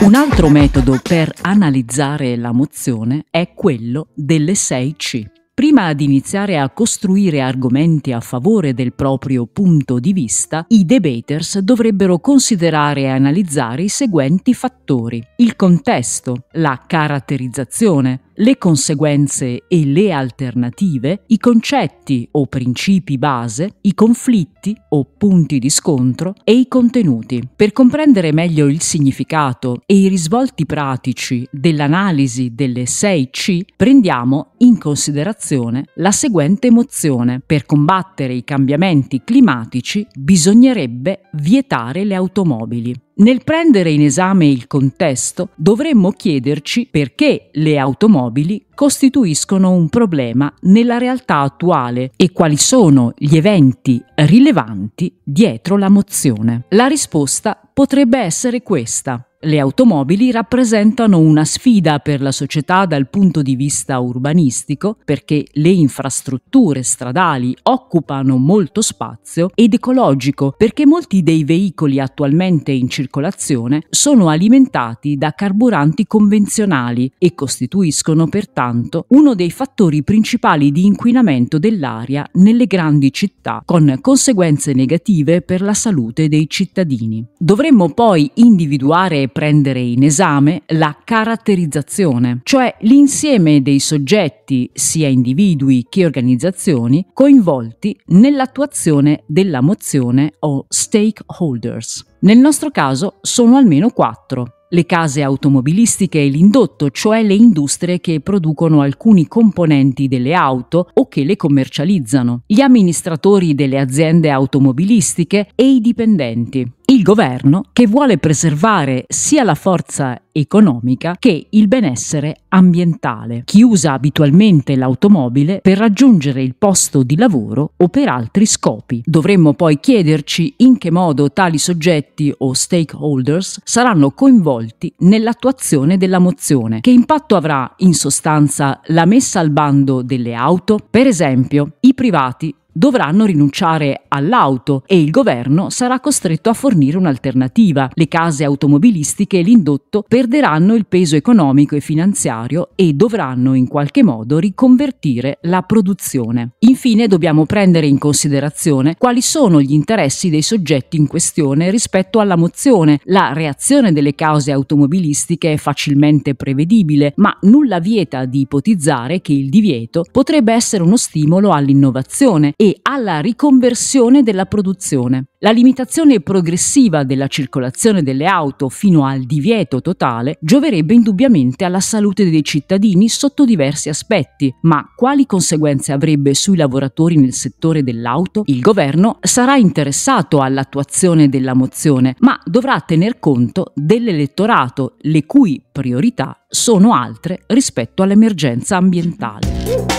Un altro metodo per analizzare la mozione è quello delle 6C. Prima di iniziare a costruire argomenti a favore del proprio punto di vista, i debaters dovrebbero considerare e analizzare i seguenti fattori. Il contesto, la caratterizzazione, le conseguenze e le alternative, i concetti o principi base, i conflitti o punti di scontro e i contenuti. Per comprendere meglio il significato e i risvolti pratici dell'analisi delle 6C, prendiamo in considerazione la seguente mozione. Per combattere i cambiamenti climatici bisognerebbe vietare le automobili. Nel prendere in esame il contesto dovremmo chiederci perché le automobili costituiscono un problema nella realtà attuale e quali sono gli eventi rilevanti dietro la mozione. La risposta potrebbe essere questa. Le automobili rappresentano una sfida per la società dal punto di vista urbanistico perché le infrastrutture stradali occupano molto spazio ed ecologico perché molti dei veicoli attualmente in circolazione sono alimentati da carburanti convenzionali e costituiscono pertanto uno dei fattori principali di inquinamento dell'aria nelle grandi città con conseguenze negative per la salute dei cittadini. Dovremmo poi individuare prendere in esame la caratterizzazione, cioè l'insieme dei soggetti, sia individui che organizzazioni, coinvolti nell'attuazione della mozione o stakeholders. Nel nostro caso sono almeno quattro, le case automobilistiche e l'indotto, cioè le industrie che producono alcuni componenti delle auto o che le commercializzano, gli amministratori delle aziende automobilistiche e i dipendenti il governo che vuole preservare sia la forza economica che il benessere ambientale. Chi usa abitualmente l'automobile per raggiungere il posto di lavoro o per altri scopi. Dovremmo poi chiederci in che modo tali soggetti o stakeholders saranno coinvolti nell'attuazione della mozione. Che impatto avrà in sostanza la messa al bando delle auto? Per esempio, i privati dovranno rinunciare all'auto e il governo sarà costretto a fornire un'alternativa. Le case automobilistiche e l'indotto perderanno il peso economico e finanziario e dovranno in qualche modo riconvertire la produzione. Infine dobbiamo prendere in considerazione quali sono gli interessi dei soggetti in questione rispetto alla mozione. La reazione delle cause automobilistiche è facilmente prevedibile, ma nulla vieta di ipotizzare che il divieto potrebbe essere uno stimolo all'innovazione e e alla riconversione della produzione. La limitazione progressiva della circolazione delle auto fino al divieto totale gioverebbe indubbiamente alla salute dei cittadini sotto diversi aspetti, ma quali conseguenze avrebbe sui lavoratori nel settore dell'auto? Il governo sarà interessato all'attuazione della mozione, ma dovrà tener conto dell'elettorato, le cui priorità sono altre rispetto all'emergenza ambientale.